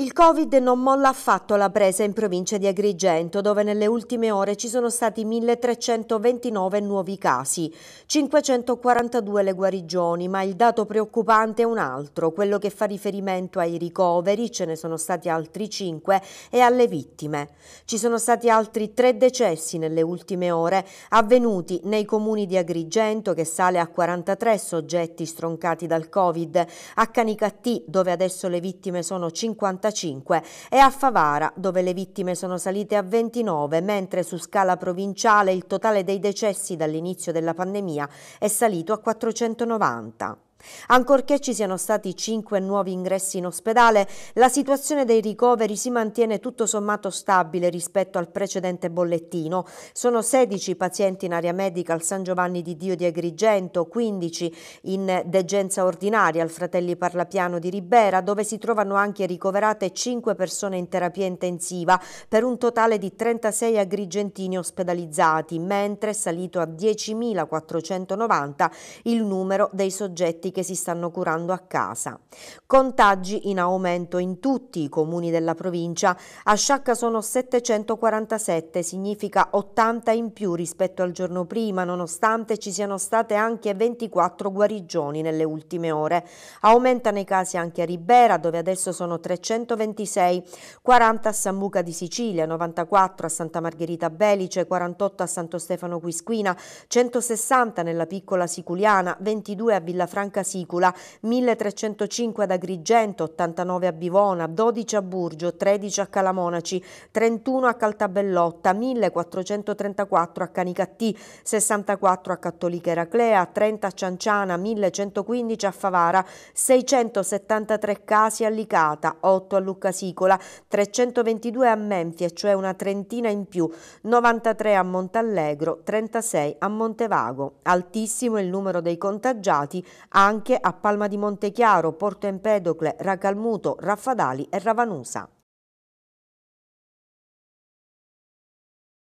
Il Covid non molla affatto la presa in provincia di Agrigento, dove nelle ultime ore ci sono stati 1329 nuovi casi, 542 le guarigioni, ma il dato preoccupante è un altro, quello che fa riferimento ai ricoveri, ce ne sono stati altri 5, e alle vittime. Ci sono stati altri 3 decessi nelle ultime ore, avvenuti nei comuni di Agrigento, che sale a 43 soggetti stroncati dal Covid, a Canicattì, dove adesso le vittime sono 53, 45 e a Favara, dove le vittime sono salite a 29, mentre su scala provinciale il totale dei decessi dall'inizio della pandemia è salito a 490. Ancorché ci siano stati cinque nuovi ingressi in ospedale, la situazione dei ricoveri si mantiene tutto sommato stabile rispetto al precedente bollettino. Sono 16 pazienti in area medica al San Giovanni di Dio di Agrigento, 15 in degenza ordinaria al Fratelli Parlapiano di Ribera, dove si trovano anche ricoverate 5 persone in terapia intensiva, per un totale di 36 agrigentini ospedalizzati, mentre è salito a 10.490 il numero dei soggetti pazienti che si stanno curando a casa. Contagi in aumento in tutti i comuni della provincia. A Sciacca sono 747, significa 80 in più rispetto al giorno prima, nonostante ci siano state anche 24 guarigioni nelle ultime ore. Aumentano i casi anche a Ribera, dove adesso sono 326, 40 a San Buca di Sicilia, 94 a Santa Margherita Belice, 48 a Santo Stefano Quisquina, 160 nella piccola Siculiana, 22 a Villafranca Casicula, 1305 ad Agrigento, 89 a Bivona, 12 a Burgio, 13 a Calamonaci, 31 a Caltabellotta, 1434 a Canicattì, 64 a Cattolica Eraclea, 30 a Cianciana, 1115 a Favara, 673 casi a Licata, 8 a Lucca Sicola, 322 a Menfie, cioè una trentina in più, 93 a Montallegro, 36 a Montevago. Altissimo il numero dei contagiati a anche a Palma di Montechiaro, Porto Empedocle, Racalmuto, Raffadali e Ravanusa.